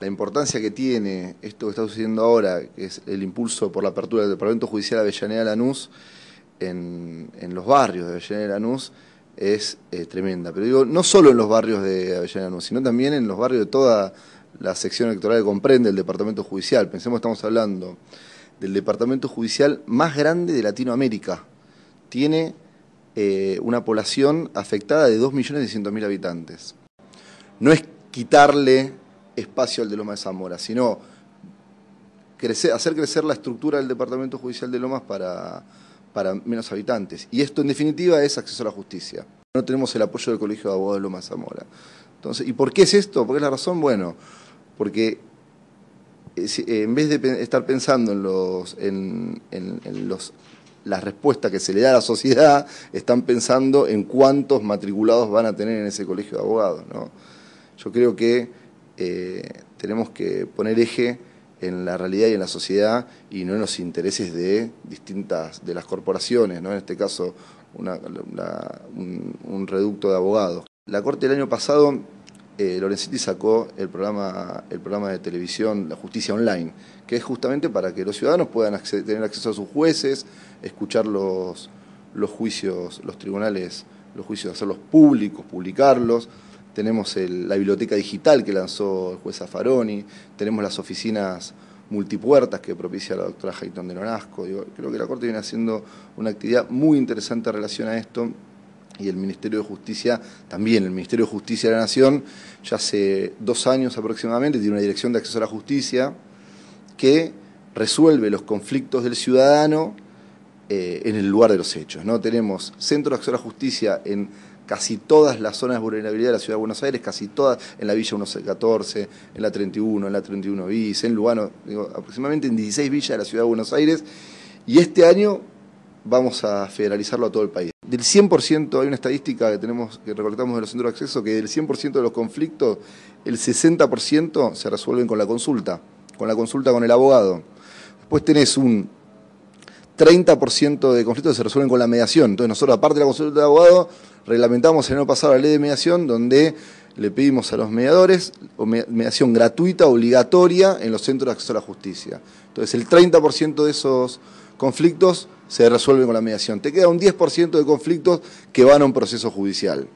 La importancia que tiene esto que está sucediendo ahora, que es el impulso por la apertura del Departamento Judicial Avellaneda Lanús en, los barrios de Avellaneda Lanús, es eh, tremenda. Pero digo, no solo en los barrios de Avellaneda Lanús, sino también en los barrios de toda la sección electoral que comprende el Departamento Judicial. Pensemos, que estamos hablando del Departamento Judicial más grande de Latinoamérica. Tiene eh, una población afectada de 2.600.000 habitantes. No es quitarle espacio al de Lomas de Zamora, sino crecer, hacer crecer la estructura del Departamento Judicial de Lomas para, menos habitantes. Y esto, en definitiva, es acceso a la justicia. No tenemos el apoyo del Colegio de Abogados de Lomas Zamora. Entonces, ¿Y por qué es esto? ¿Por qué es la razón? Bueno, porque eh, eh, en vez de estar pensando en, los, las respuestas que se le da a la sociedad, están pensando en cuántos matriculados van a tener en ese colegio de abogados. ¿no? Yo creo que eh, tenemos que poner eje en la realidad y en la sociedad y no en los intereses de distintas, de las corporaciones, ¿no? en este caso un, reducto de abogados. La Corte del año pasado, eh, Lorenzetti sacó el programa, el programa de televisión La Justicia Online, que es justamente para que los ciudadanos puedan tener acceso a sus jueces, escuchar los, los juicios, los tribunales, los juicios, hacerlos públicos, publicarlos tenemos la biblioteca digital que lanzó el juez Afaroni, tenemos las oficinas multipuertas que propicia la doctora Hayton de Lonasco. creo que la Corte viene haciendo una actividad muy interesante en relación a esto y el Ministerio de Justicia también, el Ministerio de Justicia de la Nación, ya hace dos años aproximadamente, tiene una dirección de acceso a la justicia que resuelve los conflictos del ciudadano eh, en el lugar de los hechos. ¿no? Tenemos centro de acceso a la justicia en casi todas las zonas de vulnerabilidad de la ciudad de Buenos Aires, casi todas en la Villa 114, en la 31, en la 31 bis, en Lugano, digo, aproximadamente en 16 villas de la ciudad de Buenos Aires. Y este año vamos a federalizarlo a todo el país. Del 100%, hay una estadística que tenemos que recolectamos de los centros de acceso, que del 100% de los conflictos, el 60% se resuelven con la consulta, con la consulta con el abogado. Después tenés un 30% de conflictos se resuelven con la mediación. Entonces nosotros, aparte de la consulta de abogado, reglamentamos el año pasado la ley de mediación donde le pedimos a los mediadores mediación gratuita, obligatoria, en los centros de acceso a la justicia. Entonces el 30% de esos conflictos se resuelven con la mediación. Te queda un 10% de conflictos que van a un proceso judicial.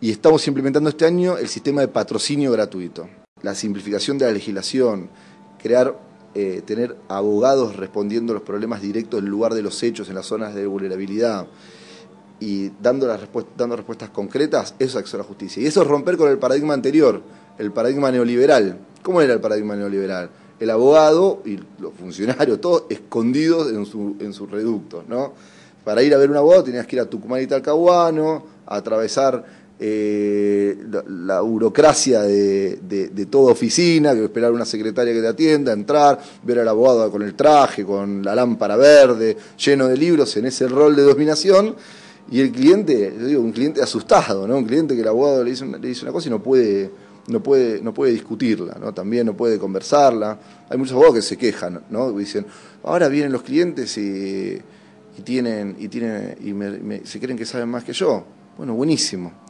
Y estamos implementando este año el sistema de patrocinio gratuito. La simplificación de la legislación, crear eh, tener abogados respondiendo los problemas directos en lugar de los hechos, en las zonas de vulnerabilidad y dando, las dando respuestas concretas, eso es acceso a la justicia. Y eso es romper con el paradigma anterior, el paradigma neoliberal. ¿Cómo era el paradigma neoliberal? El abogado y los funcionarios, todos escondidos en, su, en sus reductos, ¿no? Para ir a ver un abogado tenías que ir a Tucumán y Talcahuano, a atravesar eh, la, burocracia de, toda oficina, que esperar una secretaria que te atienda, entrar, ver al abogado con el traje, con la lámpara verde, lleno de libros, en ese rol de dominación. Y el cliente, yo digo, un cliente asustado, ¿no? Un cliente que el abogado le dice, le una cosa y no puede, no puede, no puede discutirla, ¿no? También no puede conversarla. Hay muchos abogados que se quejan, ¿no? Dicen, ahora vienen los clientes y, tienen, y tienen, y se creen que saben más que yo. Bueno, buenísimo.